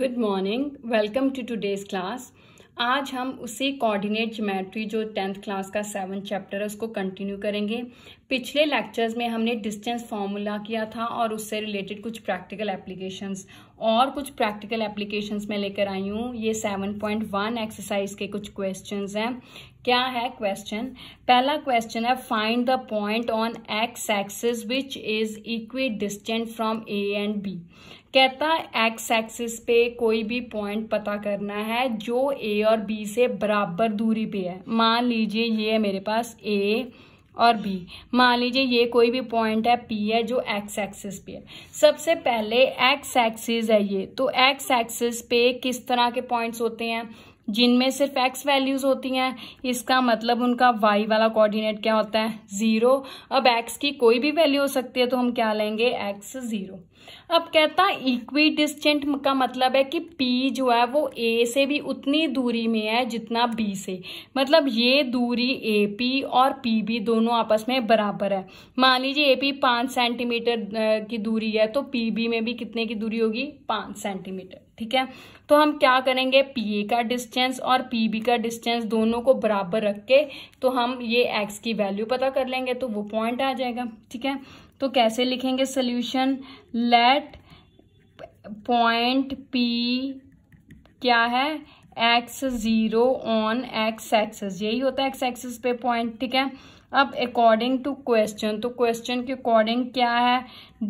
good morning welcome to today's class आज हम उसी कोऑर्डिनेट ज्योमेट्री जो टेंथ क्लास का सेवन चैप्टर है उसको कंटिन्यू करेंगे पिछले लेक्चर्स में हमने डिस्टेंस फॉर्मूला किया था और उससे रिलेटेड कुछ प्रैक्टिकल एप्लीकेशंस और कुछ प्रैक्टिकल एप्लीकेशंस मैं लेकर आई हूँ ये सेवन पॉइंट वन एक्सरसाइज के कुछ क्वेश्चंस हैं क्या है क्वेश्चन पहला क्वेश्चन है find the point on x axis which is equidistant from A and B कहता है एक्स एक्सिस पे कोई भी पॉइंट पता करना है जो ए और बी से बराबर दूरी पे है मान लीजिए ये है मेरे पास ए और बी मान लीजिए ये कोई भी पॉइंट है पी है जो एक्स एक्सिस पे है सबसे पहले एक्स एक्सिस है ये तो एक्स एक्सिस पे किस तरह के पॉइंट्स होते हैं जिनमें सिर्फ एक्स वैल्यूज होती हैं इसका मतलब उनका वाई वाला कोऑर्डिनेट क्या होता है जीरो अब एक्स की कोई भी वैल्यू हो सकती है तो हम क्या लेंगे एक्स जीरो अब कहता है इक्वी डिस्टेंट का मतलब है कि पी जो है वो ए से भी उतनी दूरी में है जितना बी से मतलब ये दूरी ए पी और पी बी दोनों आपस में बराबर है मान लीजिए ए पी पाँच सेंटीमीटर की दूरी है तो पी बी में भी कितने की दूरी होगी पाँच सेंटीमीटर ठीक है तो हम क्या करेंगे पी ए का डिस्टेंस और पी बी का डिस्टेंस दोनों को बराबर रख के तो हम ये एक्स की वैल्यू पता कर लेंगे तो वो पॉइंट आ जाएगा ठीक है तो कैसे लिखेंगे सोल्यूशन लेट पॉइंट पी क्या है x zero on x axis यही होता है एक्स एक्सेस पे पॉइंट ठीक है अब अकॉर्डिंग टू क्वेश्चन तो क्वेश्चन के अकॉर्डिंग क्या है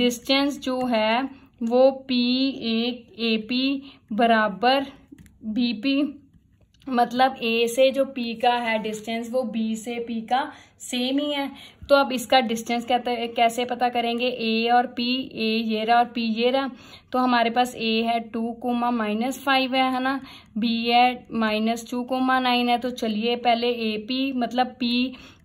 डिस्टेंस जो है वो पी एक ए पी बराबर बी पी मतलब ए से जो पी का है डिस्टेंस वो बी से पी का सेम ही है तो अब इसका डिस्टेंस कहते कैसे पता करेंगे ए और पी ए ये रहा और पी ये रहा तो हमारे पास ए है टू कोमा माइनस फाइव है है ना बी है माइनस टू कोमा नाइन है तो चलिए पहले ए पी मतलब पी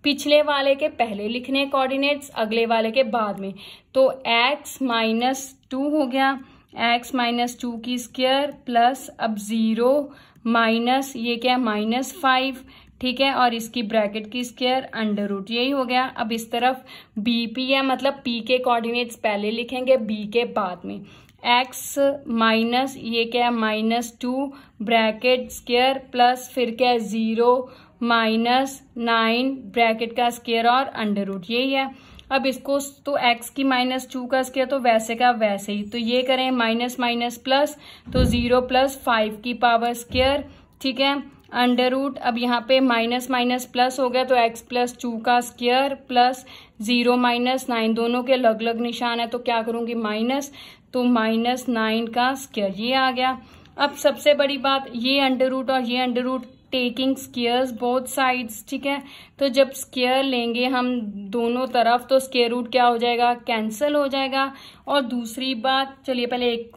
पिछले वाले के पहले लिखने कोऑर्डिनेट्स अगले वाले के बाद में तो एक्स माइनस टू हो गया एक्स माइनस टू की स्क्वेयर प्लस अब ज़ीरो माइनस ये क्या है माइनस फाइव ठीक है और इसकी ब्रैकेट की स्केयर अंडर रूट यही हो गया अब इस तरफ बी पी है मतलब पी के कोऑर्डिनेट्स पहले लिखेंगे बी के बाद में एक्स माइनस ये क्या है minus two bracket square plus फिर क्या है ज़ीरो माइनस नाइन ब्रैकेट का स्केयर और अंडर रूट यही है अब इसको तो x की माइनस टू का स्केयर तो वैसे का वैसे ही तो ये करें माइनस माइनस प्लस तो जीरो प्लस फाइव की पावर स्केयर ठीक है अंडर रूट अब यहाँ पे माइनस माइनस प्लस हो गया तो x प्लस टू का square plus zero minus nine दोनों के अलग अलग निशान है तो क्या करूँगी माइनस तो माइनस नाइन का स्केयर ये आ गया अब सबसे बड़ी बात ये अंडर रूट और ये under root taking squares both sides ठीक है तो जब स्केयर लेंगे हम दोनों तरफ तो स्केयर रूट क्या हो जाएगा कैंसिल हो जाएगा और दूसरी बात चलिए पहले एक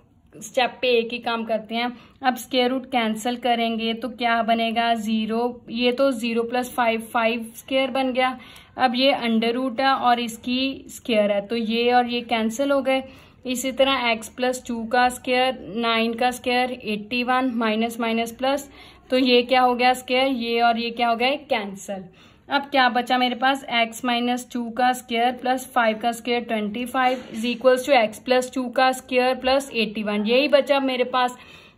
स्टेप पे एक ही काम करते हैं अब स्केयर रूट कैंसिल करेंगे तो क्या बनेगा ज़ीरो ये तो zero plus five five square बन गया अब ये अंडर रूट है और इसकी स्केयर है तो ये और ये कैंसिल हो गए इसी तरह x प्लस टू का स्केयर नाइन का square eighty one minus minus plus तो ये क्या हो गया स्केयर ये और ये क्या हो गया कैंसल अब क्या बचा मेरे पास x माइनस टू का स्केयर प्लस फाइव का square twenty five is equals to x plus two का स्केयर प्लस एटी वन यही बचा मेरे पास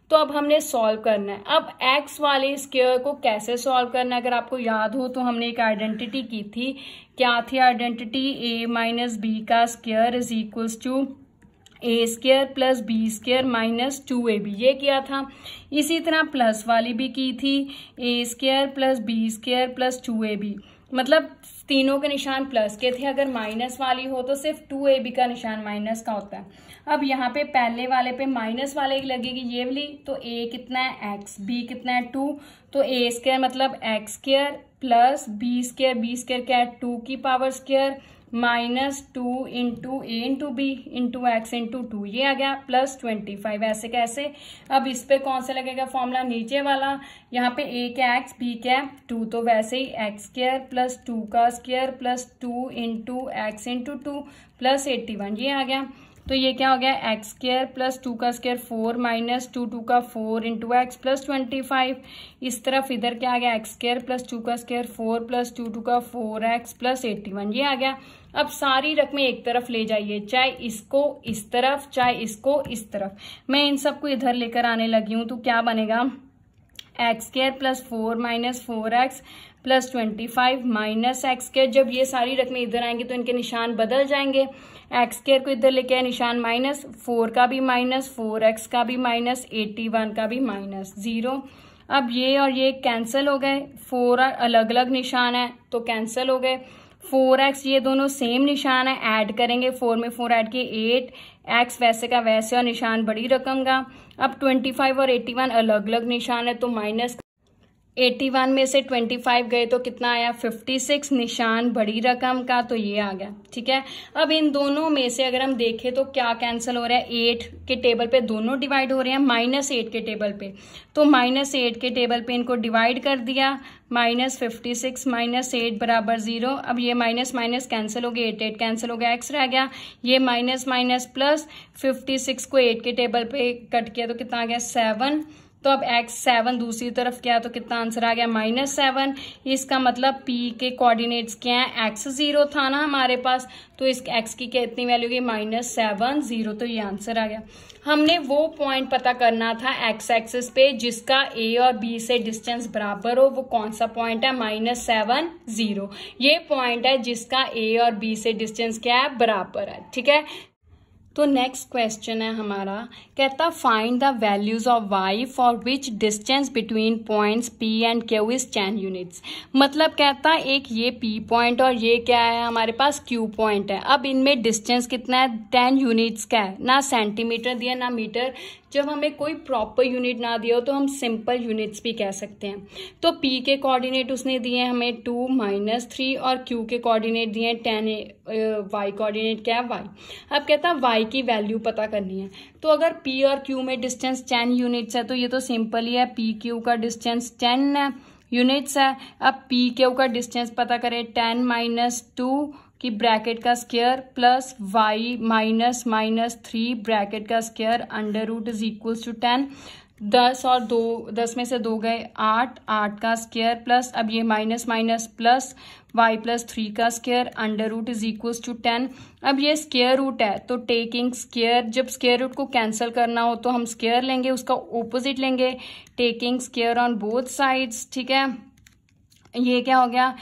तो अब हमने सॉल्व करना है अब x वाले स्केयर को कैसे सॉल्व करना है अगर आपको याद हो तो हमने एक आइडेंटिटी की थी क्या थी आइडेंटिटी a माइनस बी का square is equals to A square plus B square minus two A B ये किया था इसी तरह प्लस वाली भी की थी A square plus B square plus two A B मतलब तीनों के निशान प्लस के थे अगर माइनस वाली हो तो सिर्फ टू ए बी का निशान माइनस का होता है अब यहाँ पे पहले वाले पे माइनस वाले की लगेगी ये वाली तो ए कितना है एक्स बी कितना है टू तो ए स्केयर मतलब x square plus B square B square क्या है टू की power square minus two into A into B into x into two ये आ गया प्लस ट्वेंटी फाइव ऐसे कैसे अब इस पे कौन सा लगेगा फॉर्मूला नीचे वाला यहाँ पे ए क्या एक्स बी क्या टू तो वैसे ही एक्स स्क्र प्लस टू का square plus two into x into two plus eighty one ये आ गया तो ये क्या हो गया एक्स स्केयर प्लस टू का square four minus two two का four into x plus twenty five इस तरफ इधर क्या आ गया एक्स स्केयर प्लस टू का square four plus two two का four x plus eighty one ये आ गया अब सारी रकमें एक तरफ ले जाइए चाहे इसको इस तरफ चाहे इसको इस तरफ मैं इन सबको इधर लेकर आने लगी हूँ तो क्या बनेगा x square plus four minus four x plus twenty five minus x square जब ये सारी रकमें इधर आएंगी तो इनके निशान बदल जाएंगे एक्स स्केयर को इधर लेके आए निशान माइनस फोर का भी माइनस फोर एक्स का भी माइनस एट्टी वन का भी माइनस जीरो अब ये और ये कैंसिल हो गए फोर अलग अलग निशान है तो कैंसिल हो गए फोर एक्स ये दोनों सेम निशान है ऐड करेंगे फोर में फोर ऐड किए एट एक्स वैसे का वैसे और निशान बड़ी रकम का अब ट्वेंटी फाइव और एट्टी वन अलग अलग निशान है तो माइनस 81 में से 25 गए तो कितना आया 56 निशान बड़ी रकम का तो ये आ गया ठीक है अब इन दोनों में से अगर हम देखें तो क्या कैंसिल हो रहा है 8 के टेबल पे दोनों डिवाइड हो रहे हैं माइनस एट के टेबल पे तो माइनस एट के टेबल पे इनको डिवाइड कर दिया minus fifty six minus eight बराबर जीरो अब ये माइनस माइनस कैंसिल हो गया एट एट कैंसिल हो गया एक्स रह गया ये minus minus plus fifty six को एट के टेबल पे कट किया तो कितना आ गया सेवन तो अब एक्स सेवन दूसरी तरफ क्या है तो कितना आंसर आ गया माइनस सेवन इसका मतलब पी के कोऑर्डिनेट्स क्या हैं एक्स जीरो था ना हमारे पास तो इस एक्स की इतनी वैल्यू की माइनस सेवन जीरो तो ये आंसर आ गया हमने वो पॉइंट पता करना था एक्स एक्सिस पे जिसका ए और बी से डिस्टेंस बराबर हो वो कौन सा पॉइंट है माइनस सेवन जीरो ये पॉइंट है जिसका ए और बी से डिस्टेंस क्या है बराबर है ठीक है तो नेक्स्ट क्वेश्चन है हमारा कहता find the values of y for which distance between points P and Q is ten units मतलब कहता एक ये पी पॉइंट और ये क्या है हमारे पास क्यू पॉइंट है अब इनमें डिस्टेंस कितना है टेन यूनिट्स का है ना सेंटीमीटर दिया ना मीटर जब हमें कोई प्रॉपर यूनिट ना दिया हो तो हम सिंपल यूनिट्स भी कह सकते हैं तो पी के कोऑर्डिनेट उसने दिए हैं हमें टू माइनस थ्री और क्यू के कोऑर्डिनेट दिए हैं टेन वाई कोऑर्डिनेट क्या है वाई अब कहता है वाई की वैल्यू पता करनी है तो अगर पी और क्यू में डिस्टेंस टेन यूनिट्स है तो ये तो सिंपल ही है पी क्यू का डिस्टेंस टेन है यूनिट्स है अब पी क्यू का डिस्टेंस पता करें टेन माइनस टू कि ब्रैकेट का square plus y minus minus three bracket का square under root is equals to ten दस और दो दस में से दो गए आठ आठ का स्केयर प्लस अब ये minus minus plus y plus three का square under root is equals to ten अब ये स्केयर रूट है तो टेकिंग स्केयर जब स्केयर रूट को कैंसिल करना हो तो हम स्केयर लेंगे उसका ओपोजिट लेंगे taking square on both sides ठीक है ये क्या हो गया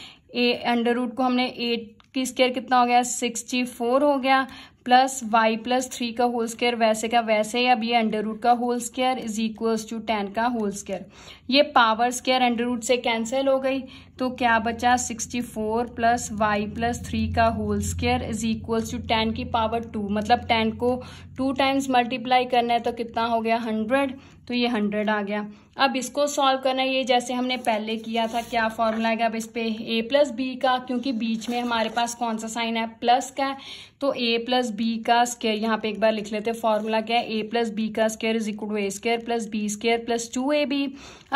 ए अंडर रूट को हमने एट की स्केयर कितना हो गया सिक्सटी फोर हो गया प्लस वाई प्लस थ्री का होल स्केयर वैसे का वैसे ही अब ये अंडर रूट का whole square is equals to ten का होल स्केयर ये पावर स्केयर अंडर रूट से कैंसिल हो गई तो क्या बचा sixty four plus y plus three का whole square is equals to ten की पावर टू मतलब टेन को टू टाइम्स मल्टीप्लाई करना है तो कितना हो गया हंड्रेड तो ये हंड्रेड आ गया अब इसको सॉल्व करना ये जैसे हमने पहले किया था क्या फॉर्मूला है अब इस पर ए प्लस बी का क्योंकि बीच में हमारे पास कौन सा साइन है प्लस का है तो ए प्लस बी का स्केयर यहाँ पे एक बार लिख लेते हैं फॉर्मूला क्या है ए प्लस बी का square is equal to A square plus B square plus two A B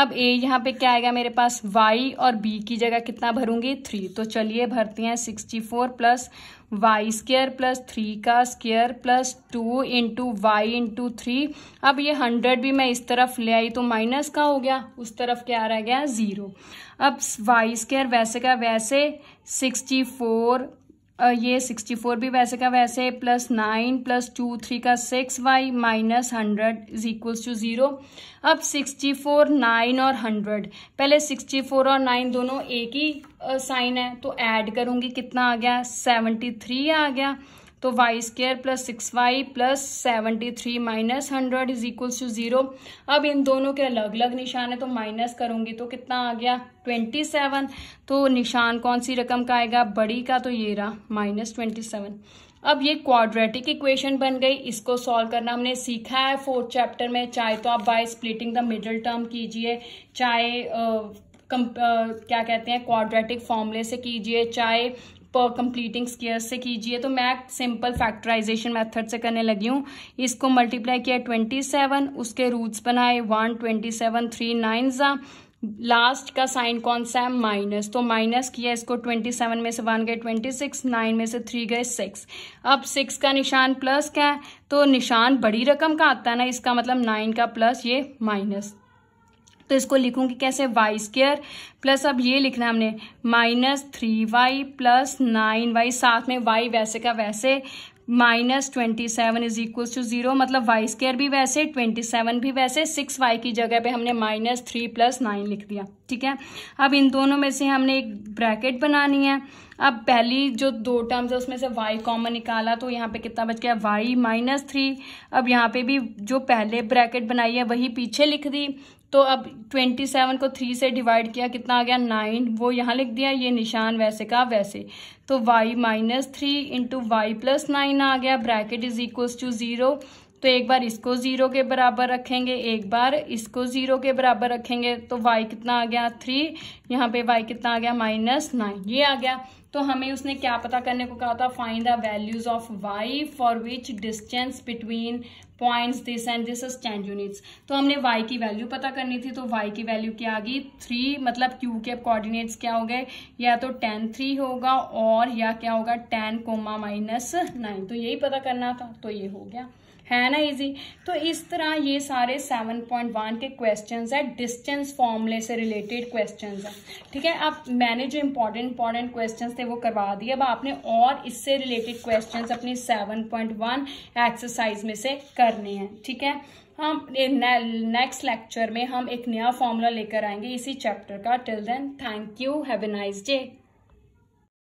अब ए यहाँ पे क्या आएगा मेरे पास वाई और बी की जगह कितना भरूंगी थ्री तो चलिए भरते हैं sixty four plus y square plus three का square plus two into y into three अब ये हंड्रेड भी मैं इस तरफ ले आई तो माइनस का हो गया उस तरफ क्या रह गया ज़ीरो अब वाई स्केयर वैसे का वैसे सिक्सटी फोर ये सिक्सटी फोर भी वैसे का वैसे plus nine plus two three का six y minus hundred is equals to zero अब सिक्सटी फोर नाइन और हंड्रेड पहले सिक्सटी फोर और नाइन दोनों एक ही साइन है तो ऐड करूँगी कितना आ गया सेवेंटी थ्री आ गया तो y square plus six y plus seventy three minus hundred is equals to zero अब इन दोनों के अलग अलग निशान है तो माइनस करूंगी तो कितना आ गया ट्वेंटी सेवन तो निशान कौन सी रकम का आएगा बड़ी का तो ये रहा माइनस ट्वेंटी सेवन अब ये क्वाड्रेटिक इक्वेशन बन गई इसको सॉल्व करना हमने सीखा है फोर्थ चैप्टर में चाहे तो आप by splitting the middle term कीजिए चाहे कम क्या कहते हैं क्वाड्रेटिक फॉर्मूले से कीजिए चाहे पर कंप्लीटिंग स्केयर से कीजिए तो मैं सिंपल फैक्टराइजेशन मेथड से करने लगी हूँ इसको मल्टीप्लाई किया ट्वेंटी सेवन उसके रूट्स बनाए one twenty seven three nine ज़ा लास्ट का साइन कौन सा है माइनस तो माइनस किया इसको ट्वेंटी सेवन में से वन गए ट्वेंटी सिक्स नाइन में से थ्री गए सिक्स अब सिक्स का निशान प्लस का है तो निशान बड़ी रकम का आता है ना इसका मतलब नाइन का प्लस ये माइनस तो इसको लिखूंगी कैसे वाई स्केयर प्लस अब ये लिखना हमने minus three y plus nine y साथ में वाई वैसे का वैसे minus twenty seven is equal to zero मतलब वाई स्केयर भी वैसे ट्वेंटी सेवन भी वैसे सिक्स वाई की जगह पे हमने माइनस थ्री प्लस नाइन लिख दिया ठीक है अब इन दोनों में से हमने एक ब्रैकेट बनानी है अब पहली जो दो टर्म्स है उसमें से वाई कॉमन निकाला तो यहाँ पे कितना बच गया वाई माइनस थ्री अब यहाँ पे भी जो पहले ब्रैकेट बनाई है वही पीछे लिख दी तो अब ट्वेंटी सेवन को थ्री से डिवाइड किया कितना आ गया नाइन वो यहाँ लिख दिया ये निशान वैसे का वैसे तो y minus three into y plus nine आ गया bracket is equals to zero तो एक बार इसको ज़ीरो के बराबर रखेंगे एक बार इसको ज़ीरो के बराबर रखेंगे तो वाई कितना आ गया थ्री यहाँ पे वाई कितना आ गया माइनस नाइन ये आ गया तो हमें उसने क्या पता करने को कहा था find the values of y for which distance between points this and this is ten units तो हमने वाई की वैल्यू पता करनी थी तो वाई की वैल्यू क्या आ गई थ्री मतलब क्यू के कोऑर्डिनेट्स क्या हो गए या तो टेन थ्री होगा और या क्या होगा टेन कोमा माइनस नाइन तो यही पता करना था तो ये हो गया है ना इजी तो इस तरह ये सारे सेवन पॉइंट वन के क्वेश्चंस है डिस्टेंस फॉर्मूले से रिलेटेड क्वेश्चंस है ठीक है अब मैंने जो इंपॉर्टेंट इंपॉर्टेंट क्वेश्चंस थे वो करवा दिए अब आपने और इससे रिलेटेड क्वेश्चंस अपनी सेवन पॉइंट वन एक्सरसाइज में से करने हैं ठीक है हम नेक्स्ट लेक्चर में हम एक नया फॉर्मूला लेकर आएंगे इसी चैप्टर का till then thank you have a nice day